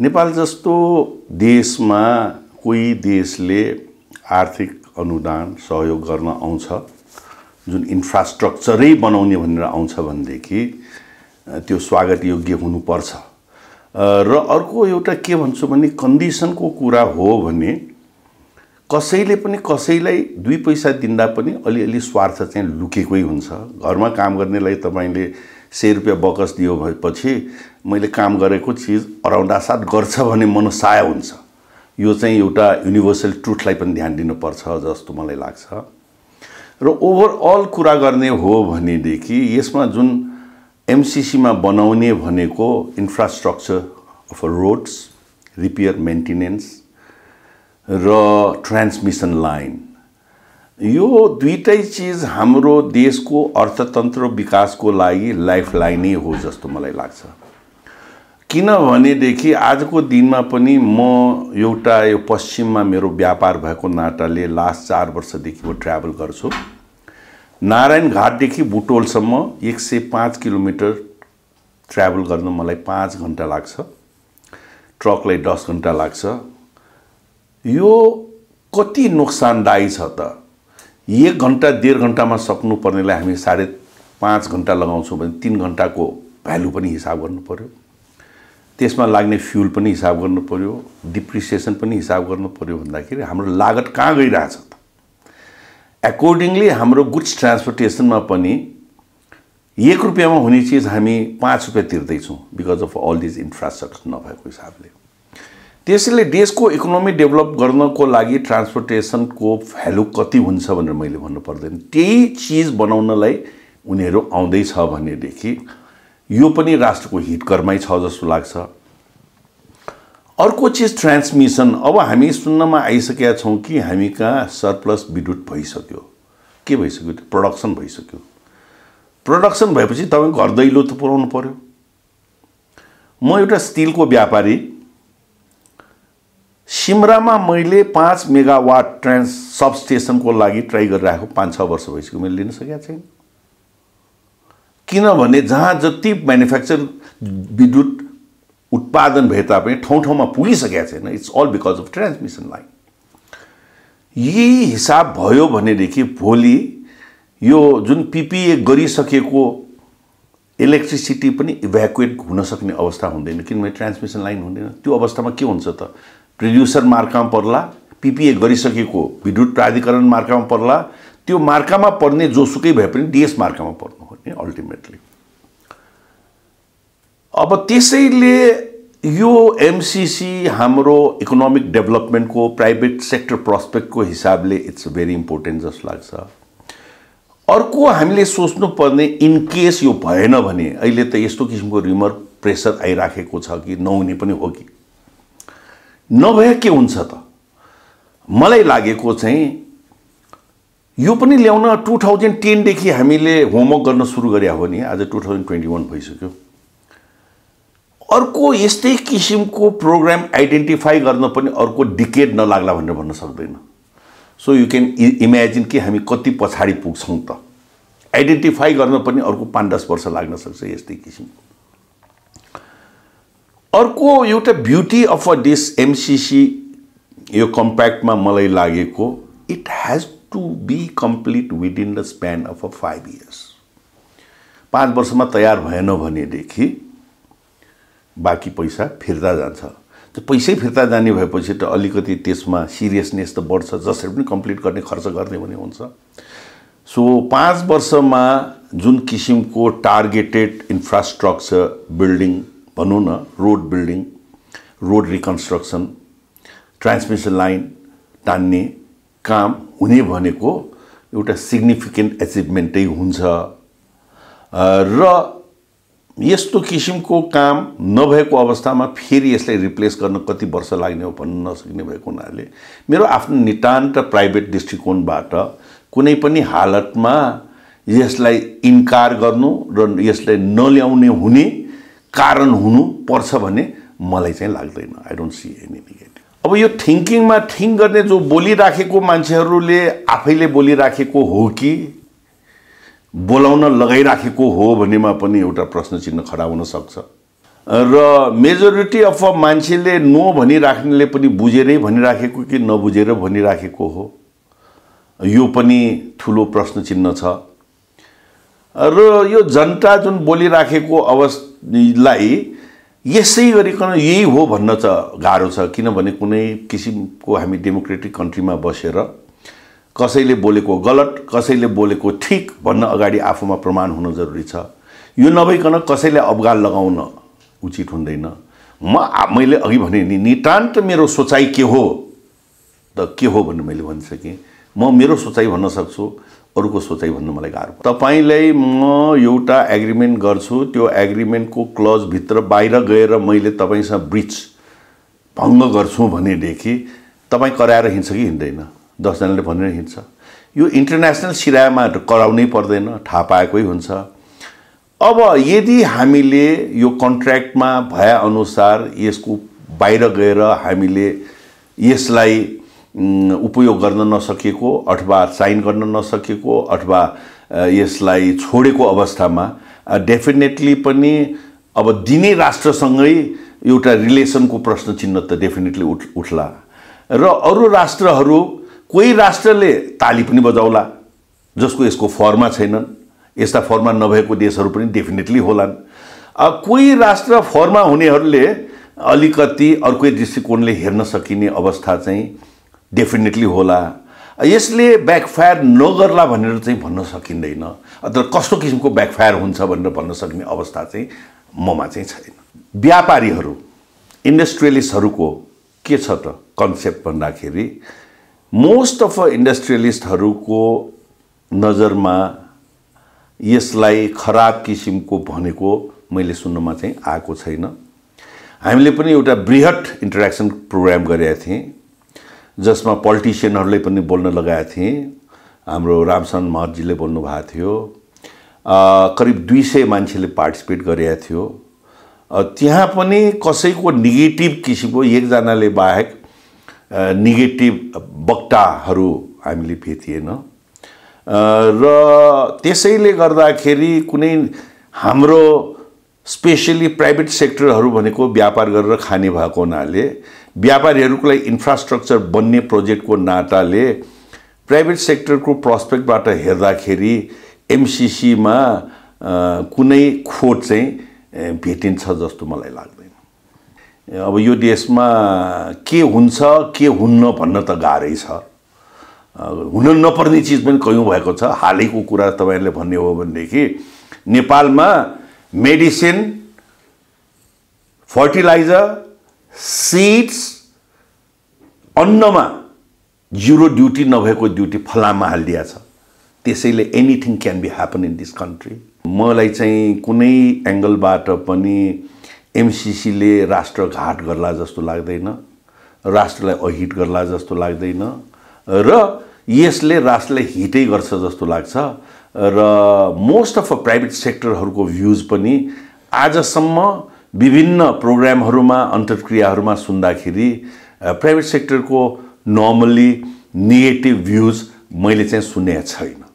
नेपाल जस्तो देशमा कोही देशले आर्थिक अनुदान सहयोग गर्न आउँछ जुन इन्फ्रास्ट्रक्चरै बनाउने भनेर आउँछ भनेदेखि त्यो स्वागत योग्य हुनुपर्छ र अर्को एउटा के भन्छु भने कन्डिसनको कुरा हो भने कसैले पनि कसैलाई दुई पैसा दिँदा पनि अलिअलि स्वार्थ चाहिँ लुकेकै हुन्छ घरमा काम गर्नेलाई तपाईँले सय रुपियाँ बकस दियो भएपछि मैले काम गरेको चिज साथ गर्छ मन मनोसाय हुन्छ यो चाहिँ एउटा युनिभर्सल ट्रुथलाई पनि ध्यान दिनुपर्छ जस्तो मलाई लाग्छ र ओभरअल कुरा गर्ने हो भनेदेखि यसमा जुन एमसिसीमा बनाउने भनेको infrastructure of roads repair maintenance र ट्रान्समिसन लाइन यो दुइटै चिज हाम्रो देशको अर्थतन्त्र विकासको लागि लाइफ लाइनै हो जस्तो मलाई लाग्छ किनभनेदेखि आजको दिनमा पनि म एउटा यो पश्चिममा मेरो व्यापार भएको नाटाले लास्ट चार वर्षदेखि म ट्राभल गर्छु नारायण घाटदेखि बुटोलसम्म एक सय पाँच किलोमिटर ट्राभल गर्न मलाई पाँच घन्टा लाग्छ ट्रकलाई दस घन्टा लाग्छ यो कति नोक्सानदायी छ त एक घन्टा डेढ घन्टामा सक्नुपर्नेलाई हामी साढे पाँच घन्टा लगाउँछौँ भने तिन घन्टाको भ्यालु पनि हिसाब गर्नु पऱ्यो त्यसमा लाग्ने फ्युल पनि हिसाब गर्नु पऱ्यो डिप्रिसिएसन पनि हिसाब गर्नु पऱ्यो भन्दाखेरि हाम्रो लागत कहाँ गइरहेछ त एकोर्डिङली हाम्रो गुड्स ट्रान्सपोर्टेसनमा पनि एक रुपियाँमा हुने चिज हामी पाँच रुपियाँ तिर्दैछौँ because of all these infrastructure नभएको हिसाबले त्यसैले देशको इकोनोमी डेभलप गर्नको लागि ट्रान्सपोर्टेसनको भ्यालु कति हुन्छ भनेर मैले भन्नु पर्दैन त्यही चिज बनाउनलाई उनीहरू आउँदैछ भनेदेखि यो पनि राष्ट्रको हितकरमै छ जस्तो लाग्छ अर्को चिज ट्रान्समिसन अब हामी सुन्नमा आइसकेका छौँ कि हामी कहाँ सरप्लस विद्युत भइसक्यो के भइसक्यो प्रडक्सन भइसक्यो प्रडक्सन भएपछि तपाईँ घर दैलो त पुऱ्याउनु पऱ्यो म एउटा स्टिलको व्यापारी सिमरामा मैले पाँच मेगावाट ट्रान्स सबस्टेसनको लागि ट्राई गरिरहेको पाँच छ वर्ष भइसक्यो मैले लिन सकेको छैन किनभने जहाँ जति म्यानुफ्याक्चर विद्युत उत्पादन भए तापनि ठाउँ ठाउँमा पुगिसकेका छैन it's all because of transmission line यही हिसाब भयो भनेदेखि भोलि यो जुन पिपिए गरिसकेको इलेक्ट्रिसिटी पनि इभ्याकुएट हुनसक्ने अवस्था हुँदैन किनभने ट्रान्समिसन लाइन हुँदैन त्यो अवस्थामा के हुन्छ त प्रड्युसर मार्कामा पर्ला पिपिए गरिसकेको विद्युत प्राधिकरण मार्कामा पर्ला त्यो मार्कामा पर्ने जोसुकै भए पनि डिएस मार्कामा पर्नु हो नि अल्टिमेटली अब त्यसैले यो एमसिसी हाम्रो इकोनोमिक डेभलपमेन्टको प्राइभेट सेक्टर प्रस्पेक्टको हिसाबले इट्स भेरी इम्पोर्टेन्ट जस्तो लाग्छ अर्को हामीले सोच्नुपर्ने केस यो भएन भने अहिले त यस्तो किसिमको रिमर प्रेसर आइराखेको छ कि नहुने पनि हो कि नभए के हुन्छ त मलाई लागेको चाहिँ यो पनि ल्याउन टु थाउजन्ड टेनदेखि हामीले होमवर्क गर्न सुरु गरे हो नि आज टु थाउजन्ड ट्वेन्टी वान भइसक्यो अर्को यस्तै किसिमको प्रोग्राम आइडेन्टिफाई गर्न पनि अर्को डिकेड नलाग्ला भनेर भन्न सक्दैन सो यु क्यान इमेजिन कि हामी कति पछाडि पुग्छौँ त आइडेन्टिफाई गर्न पनि अर्को पाँच दस वर्ष लाग्न सक्छ यस्तै किसिमको अर्को एउटा beauty of a this MCC यो कम्प्याक्टमा मलाई लागेको it has to be complete within the span of a five years पाँच वर्षमा तयार भएन भनेदेखि बाँकी पैसा फिर्ता जान्छ त्यो पैसै फिर्ता जाने भएपछि त अलिकति त्यसमा सिरियसनेस त बढ्छ जसरी पनि कम्प्लिट गर्ने खर्च गर्ने भने हुन्छ सो पाँच वर्षमा जुन किसिमको टार्गेटेड इन्फ्रास्ट्रक्चर बिल्डिङ भनौँ न road building road reconstruction transmission line तान्ने काम हुने भनेको एउटा सिग्निफिकेन्ट एचिभमेन्टै हुन्छ र यस्तो किसिमको काम नभएको अवस्थामा फेरि यसलाई रिप्लेस गर्न कति वर्ष लाग्ने हो भन्न नसक्ने भएको हुनाले मेरो आफ्नो नितान्त प्राइभेट दृष्टिकोणबाट कुनै पनि हालतमा यसलाई इन्कार गर्नु र यसलाई नल्याउने हुने कारण हुनु पर्छ भन्ने मलाई चाहिँ लाग्दैन I don't see any negative अब यो थिङ्किङमा थिङ्क गर्ने जो बोलिराखेको मान्छेहरूले आफैले बोलिराखेको हो कि बोलाउन लगाइराखेको हो भन्नेमा पनि एउटा प्रश्न चिन्ह खडा हुन सक्छ र मेजोरिटी अफ मान्छेले नो भनिराख्नेले पनि बुझेरै भनिराखेको कि नबुझेर भनिराखेको हो यो पनि ठुलो प्रश्न चिन्ह छ र यो जनता जुन बोलिराखेको अवस्था लाई यसै गरिकन यही हो भन्न त गाह्रो छ किनभने कुनै किसिमको हामी डेमोक्रेटिक कन्ट्रीमा बसेर कसैले बोलेको गलत कसैले बोलेको ठिक भन्न अगाडि आफूमा प्रमाण हुन जरुरी छ यो नभइकन कसैले अबगाल लगाउन उचित हुँदैन म मैले अघि भने नि नितान्त मेरो सोचाइ के हो त के हो भन्ने मैले भनिसकेँ म मेरो सोचाइ भन्न सक्छु अरूको सोचाइ भन्नु मलाई गाह्रो तपाईँलाई म एउटा एग्रिमेन्ट गर्छु त्यो एग्रिमेन्टको क्लजभित्र बाहिर गएर मैले तपाईँसँग ब्रिज भङ्ग गर्छु भनेदेखि तपाईँ कराएर हिँड्छ कि हिँड्दैन दसजनाले भनेर हिँड्छ यो इन्टरनेसनल सिरामा कराउनै पर्दैन थाहा पाएकै हुन्छ अब यदि हामीले यो कन्ट्र्याक्टमा भएअनुसार यसको बाहिर गएर हामीले यसलाई उपयोग गर्न नसकेको अथवा साइन गर्न नसकेको अथवा यसलाई छोडेको अवस्थामा डेफिनेटली पनि अब दिने राष्ट्रसँगै एउटा रिलेसनको प्रश्न चिन्ह त डेफिनेटली उठ उठ्ला र अरू राष्ट्रहरू कोही राष्ट्रले ताली पनि बजाउला जसको यसको फर्मा छैनन् यस्ता फर्मा नभएको देशहरू पनि डेफिनेटली होलान् कोही राष्ट्र फर्मा हुनेहरूले अलिकति अर्कै दृष्टिकोणले हेर्न सकिने अवस्था चाहिँ डेफिनेटली होला यसले ब्याकफायर नगर्ला भनेर चाहिँ भन्न सकिँदैन तर कस्तो किसिमको ब्याकफायर हुन्छ भनेर भन्न सक्ने अवस्था चाहिँ ममा चाहिँ छैन व्यापारीहरू इन्डस्ट्रियलिस्टहरूको के छ त कन्सेप्ट भन्दाखेरि मोस्ट अफ इन्डस्ट्रियलिस्टहरूको नजरमा यसलाई खराब किसिमको भनेको मैले सुन्नमा चाहिँ आएको छैन हामीले पनि एउटा बृहत इन्टरेक्सन प्रोग्राम गरेका थिएँ जसमा पोलिटिसियनहरूले पनि बोल्न लगाएका थिए हाम्रो रामसन बोल्नु भएको थियो करिब दुई सय मान्छेले पार्टिसिपेट गरेका थियो त्यहाँ पनि कसैको नेगेटिभ किसिमको एकजनाले बाहेक नेगेटिभ वक्ताहरू हामीले भेटिएन र त्यसैले गर्दाखेरि कुनै हाम्रो स्पेसली प्राइभेट सेक्टरहरू भनेको व्यापार गरेर खाने भएको हुनाले व्यापारीहरूको लागि इन्फ्रास्ट्रक्चर बन्ने प्रोजेक्टको नाताले प्राइभेट सेक्टरको प्रस्पेक्टबाट हेर्दाखेरि एमसिसीमा कुनै खोट चाहिँ भेटिन्छ जस्तो मलाई लाग्दैन अब यो देशमा के हुन्छ के हुन्न भन्न त गाह्रै छ हुन नपर्ने चिज पनि कयौँ भएको छ हालैको कुरा तपाईँहरूले भन्ने हो भनेदेखि नेपालमा मेडिसिन फर्टिलाइजर सिड्स अन्नमा जिरो ड्युटी नभएको ड्युटी फलाममा हालिदिया छ त्यसैले anything can be happen in this country मलाई चाहिँ कुनै एङ्गलबाट पनि एमसिसीले राष्ट्र घाट गर्ला जस्तो लाग्दैन राष्ट्रलाई अहिट गर्ला जस्तो लाग्दैन र यसले राष्ट्रलाई हिटै गर्छ जस्तो लाग्छ र मोस्ट अफ प्राइभेट सेक्टरहरूको भ्युज पनि आजसम्म विभिन्न प्रोग्रामहरूमा अन्तर्क्रियाहरूमा सुन्दाखेरि प्राइभेट सेक्टरको नर्मल्ली नेगेटिभ भ्युज मैले चाहिँ सुनेको छैन